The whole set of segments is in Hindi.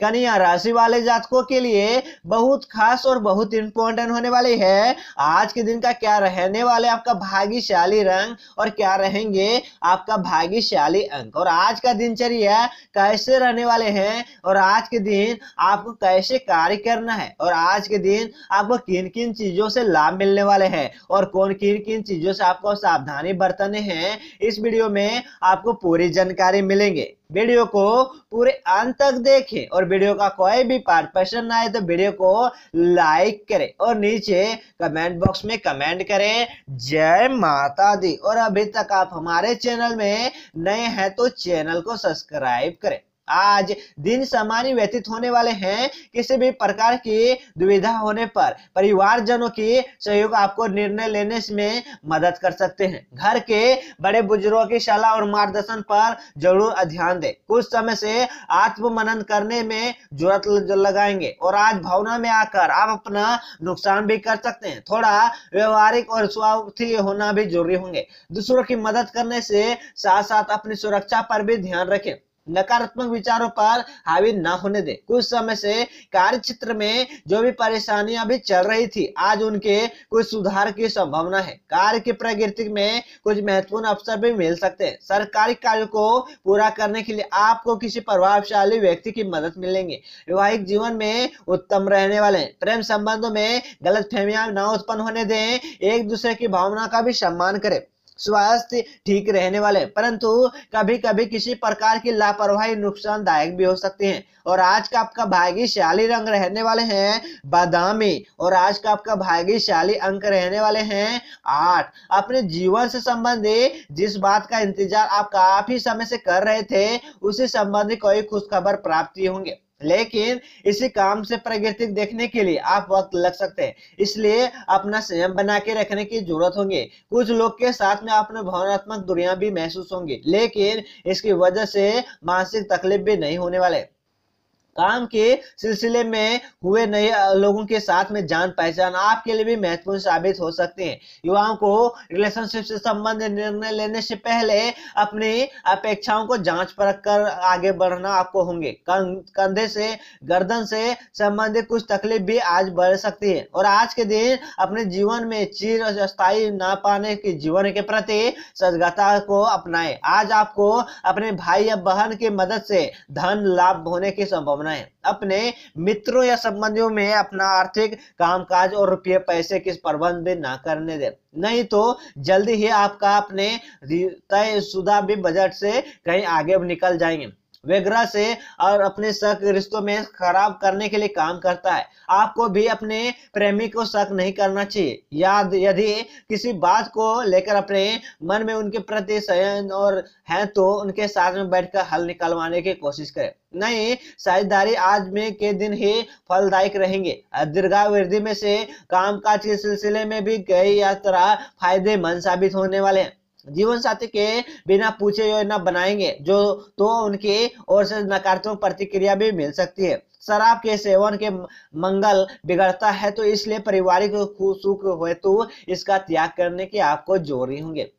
कन्या राशि वाले जातकों के लिए बहुत खास और बहुत इंपॉर्टेंट होने वाली है आज के दिन का क्या रहने वाले आपका भाग्यशाली रंग और क्या रहेंगे आपका भाग्यशाली अंक और आज का दिनचर्या कैसे रहने वाले हैं और आज के दिन आपको कैसे कार्य करना है और आज के दिन आपको किन किन चीजों से लाभ मिलने वाले हैं और कौन किन किन चीजों से आपको सावधानी बरतने हैं इस वीडियो में आपको पूरी जानकारी मिलेंगे वीडियो को पूरे अंत तक देखें और वीडियो का कोई भी पार्ट पसंद आए तो वीडियो को लाइक करें और नीचे कमेंट बॉक्स में कमेंट करें जय माता दी और अभी तक आप हमारे चैनल में नए हैं तो चैनल को सब्सक्राइब करें आज दिन सामान्य व्यतीत होने वाले हैं किसी भी प्रकार की दुविधा होने पर परिवार जनों की सहयोग आपको निर्णय लेने में मदद कर सकते हैं घर के बड़े बुजुर्गों की सलाह और मार्गदर्शन पर जरूर ध्यान दें कुछ समय से आत्ममनन करने में जरूरत लगाएंगे और आज भावना में आकर आप अपना नुकसान भी कर सकते हैं थोड़ा व्यवहारिक और स्वार्थी होना भी जरूरी होंगे दूसरों की मदद करने से साथ साथ अपनी सुरक्षा पर भी ध्यान रखें नकारात्मक विचारों पर हावी ना होने दें कुछ समय से कार्य क्षेत्र में जो भी परेशानियां भी चल रही थी आज उनके कुछ सुधार की संभावना है कार्य की प्रकृति में कुछ महत्वपूर्ण अवसर भी मिल सकते हैं सरकारी कार्य को पूरा करने के लिए आपको किसी प्रभावशाली व्यक्ति की मदद मिलेंगे वैवाहिक जीवन में उत्तम रहने वाले प्रेम संबंधों में गलत फहमियां न उत्पन्न होने दें एक दूसरे की भावना का भी सम्मान करें स्वास्थ्य ठीक रहने वाले परंतु कभी कभी किसी प्रकार की लापरवाही नुकसानदायक भी हो सकती है और आज का आपका भाग्यशाली रंग रहने वाले हैं बादामी और आज का आपका भाग्यशाली अंक रहने वाले हैं आठ अपने जीवन से संबंधित जिस बात का इंतजार आप काफी समय से कर रहे थे उसी संबंधी कोई खुशखबर प्राप्ति होंगे लेकिन इसी काम से प्रगति देखने के लिए आप वक्त लग सकते हैं इसलिए अपना संयम बना के रखने की जरूरत होंगी कुछ लोग के साथ में अपने भावनात्मक दुनिया भी महसूस होंगी लेकिन इसकी वजह से मानसिक तकलीफ भी नहीं होने वाले काम के सिलसिले में हुए नए लोगों के साथ में जान पहचान आपके लिए भी महत्वपूर्ण साबित हो सकते हैं युवाओं को रिलेशनशिप से संबंध निर्णय लेने से पहले अपनी अपेक्षाओं को जांच परख कर आगे बढ़ना आपको होंगे कंधे से गर्दन से संबंधित कुछ तकलीफ भी आज बढ़ सकती है और आज के दिन अपने जीवन में चीर स्थायी ना पाने के जीवन के प्रति सजगता को अपनाएं आज आपको अपने भाई या बहन की मदद से धन लाभ होने की संभावना बनाएं अपने मित्रों या संबंधियों में अपना आर्थिक कामकाज और रुपये पैसे किस प्रबंध ना करने दें नहीं तो जल्दी ही आपका अपने तय शुदा भी बजट से कहीं आगे निकल जाएंगे वगैरह से और अपने शक रिश्तों में खराब करने के लिए काम करता है आपको भी अपने प्रेमी को शक नहीं करना चाहिए याद यदि किसी बात को लेकर अपने मन में उनके प्रति संयन और हैं तो उनके साथ में बैठकर हल निकलवाने की कोशिश करें नहीं साझेदारी आज में के दिन ही फलदायक रहेंगे दीर्घा वृद्धि में से कामकाज के सिलसिले में भी कई यात्रा फायदेमंद साबित होने वाले हैं जीवन साथी के बिना पूछे योजना बनाएंगे जो तो उनकी ओर से नकारात्मक प्रतिक्रिया भी मिल सकती है शराब के सेवन के मंगल बिगड़ता है तो इसलिए पारिवारिक सुख हेतु इसका त्याग करने के आपको जोर होंगे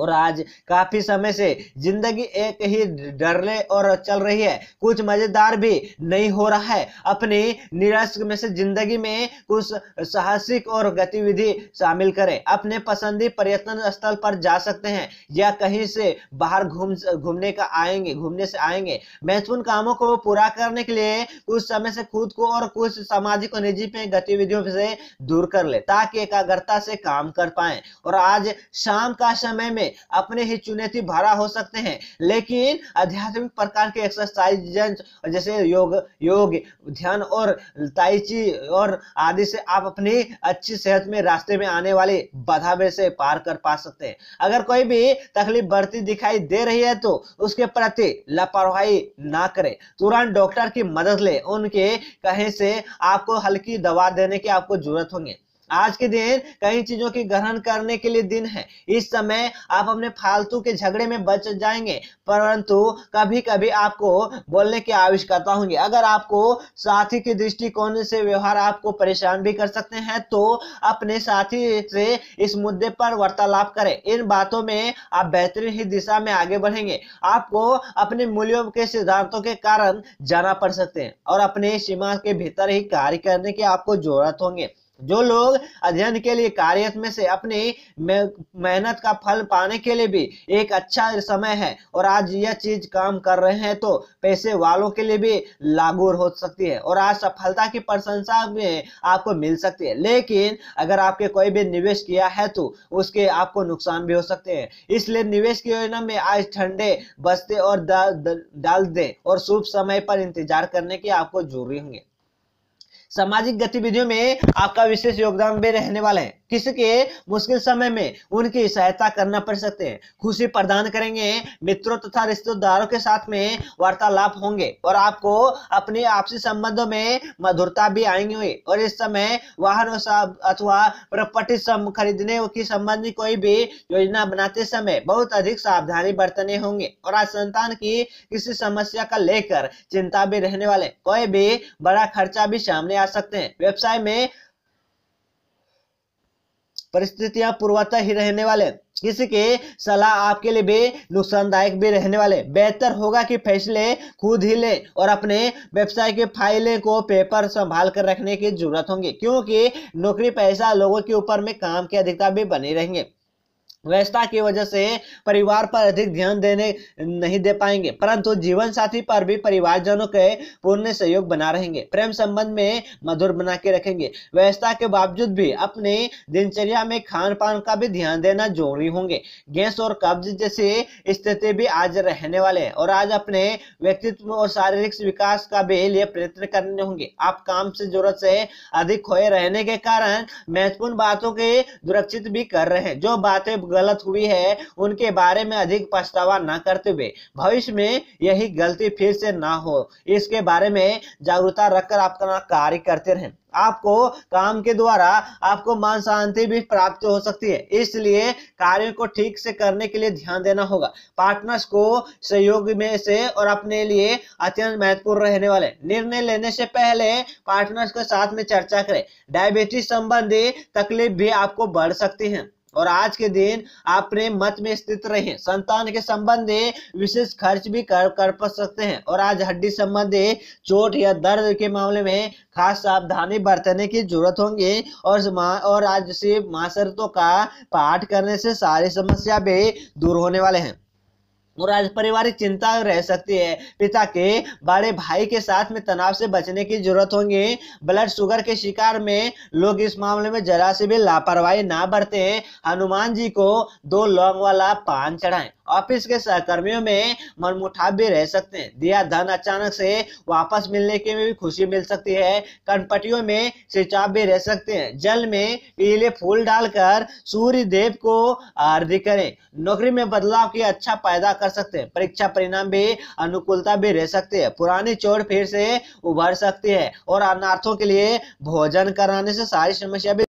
और आज काफी समय से जिंदगी एक ही डरले और चल रही है कुछ मजेदार भी नहीं हो रहा है अपनी निराश में से जिंदगी में कुछ साहसिक और गतिविधि शामिल करें अपने पसंदी पर्यटन स्थल पर जा सकते हैं या कहीं से बाहर घूम घूमने का आएंगे घूमने से आएंगे महत्वपूर्ण कामों को पूरा करने के लिए कुछ समय से खुद को और कुछ सामाजिक और निजी में गतिविधियों से दूर कर ले ताकि एकाग्रता से काम कर पाए और आज शाम का समय में अपने ही चुनौती भरा हो सकते हैं लेकिन आध्यात्मिक प्रकार के एक्सरसाइज जैसे योग योग ध्यान और ताइची और आदि से आप अपनी अच्छी सेहत में रास्ते में आने वाले बधावे से पार कर पा सकते हैं अगर कोई भी तकलीफ बढ़ती दिखाई दे रही है तो उसके प्रति लापरवाही ना करें तुरंत डॉक्टर की मदद ले उनके कहे से आपको हल्की दवा देने की आपको जरूरत होंगे आज के दिन कई चीजों की ग्रहण करने के लिए दिन है इस समय आप अपने फालतू के झगड़े में बच जाएंगे परंतु कभी कभी आपको बोलने की आवश्यकता होगी अगर आपको साथी के दृष्टिकोण से व्यवहार आपको परेशान भी कर सकते हैं तो अपने साथी से इस मुद्दे पर वार्तालाप करें इन बातों में आप बेहतरीन ही दिशा में आगे बढ़ेंगे आपको अपने मूल्यों के सिद्धांतों के कारण जाना पड़ सकते हैं और अपने सीमा के भीतर ही कार्य करने की आपको जरूरत होंगे जो लोग अध्ययन के लिए कार्य में से अपने मेहनत का फल पाने के लिए भी एक अच्छा समय है और आज यह चीज काम कर रहे हैं तो पैसे वालों के लिए भी लागू हो सकती है और आज सफलता की प्रशंसा में आपको मिल सकती है लेकिन अगर आपके कोई भी निवेश किया है तो उसके आपको नुकसान भी हो सकते हैं इसलिए निवेश की योजना में आज ठंडे बस्ते और डाल दे और शुभ समय पर इंतजार करने की आपको जरूरी होंगे सामाजिक गतिविधियों में आपका विशेष योगदान भी रहने वाला है किसी के मुश्किल समय में उनकी सहायता करना पड़ सकते हैं खुशी प्रदान करेंगे मित्रों तथा रिश्तेदारों के साथ में वार्तालाप होंगे और आपको अपने आपसी संबंधों में मधुरता भी आएंगी हुई और इस समय वाहन अथवा प्रॉपर्टी खरीदने की संबंधी कोई भी योजना बनाते समय बहुत अधिक सावधानी बरतने होंगे और आज संतान की किसी समस्या का लेकर चिंता भी रहने वाले कोई भी बड़ा खर्चा भी सामने आ सकते हैं व्यवसाय में परिस्थितियां पूर्वता ही रहने वाले किसी के सलाह आपके लिए भी नुकसानदायक भी रहने वाले बेहतर होगा कि फैसले खुद ही लें और अपने व्यवसाय के फाइलें को पेपर संभाल कर रखने की जरूरत होगी क्योंकि नौकरी पैसा लोगों के ऊपर में काम की अधिकता भी बनी रहेंगे व्यस्तता की वजह से परिवार पर अधिक ध्यान देने नहीं दे पाएंगे परंतु जीवन साथी पर भी परिवारजनों के पूर्ण सहयोग बना रहेंगे प्रेम संबंध में मधुर बना के रखेंगे व्यस्तता के बावजूद भी अपने दिनचर्या में खान पान का भी ध्यान देना जरूरी होंगे गैस और कब्ज जैसी स्थिति भी आज रहने वाले हैं और आज अपने व्यक्तित्व और शारीरिक विकास का भी लिए प्रयत्न करने होंगे आप काम से जरूरत से अधिक खोए रहने के कारण महत्वपूर्ण बातों के दुरक्षित भी कर रहे हैं जो बातें गलत हुई है उनके बारे में अधिक पछतावा ना करते हुए भविष्य में यही गलती फिर से ना हो इसके बारे में जागरूकता रखकर आपका कार्य करते रहें आपको काम के द्वारा आपको मान शांति भी प्राप्त हो सकती है इसलिए कार्यों को ठीक से करने के लिए ध्यान देना होगा पार्टनर्स को सहयोग में से और अपने लिए अत्यंत महत्वपूर्ण रहने वाले निर्णय लेने से पहले पार्टनर्स के साथ में चर्चा करें डायबिटीज संबंधी तकलीफ भी आपको बढ़ सकती है और आज के दिन आप प्रेम मत में स्थित रहे संतान के संबंध विशेष खर्च भी कर कर सकते हैं और आज हड्डी संबंधी चोट या दर्द के मामले में खास सावधानी बरतने की जरूरत होंगी और और आज से मासरतों का पाठ करने से सारी समस्या भी दूर होने वाले हैं और आज पारिवारिक चिंता रह सकती है पिता के बड़े भाई के साथ में तनाव से बचने की जरूरत होंगी ब्लड शुगर के शिकार में लोग इस मामले में जरा से भी लापरवाही ना बरते हनुमान जी को दो लौंग वाला पान चढ़ाएं ऑफिस के सहकर्मियों में मनमुठाव भी रह सकते हैं दिया धन अचानक से वापस मिलने की भी खुशी मिल सकती है कनपटियों में सिंचाव भी रह सकते हैं जल में पीले फूल डालकर सूर्य देव को आरती करें नौकरी में बदलाव की अच्छा पैदा कर सकते हैं परीक्षा परिणाम भी अनुकूलता भी रह सकते है पुरानी चोट फिर से उभर सकती है और अनार्थों के लिए भोजन कराने से सारी समस्या भी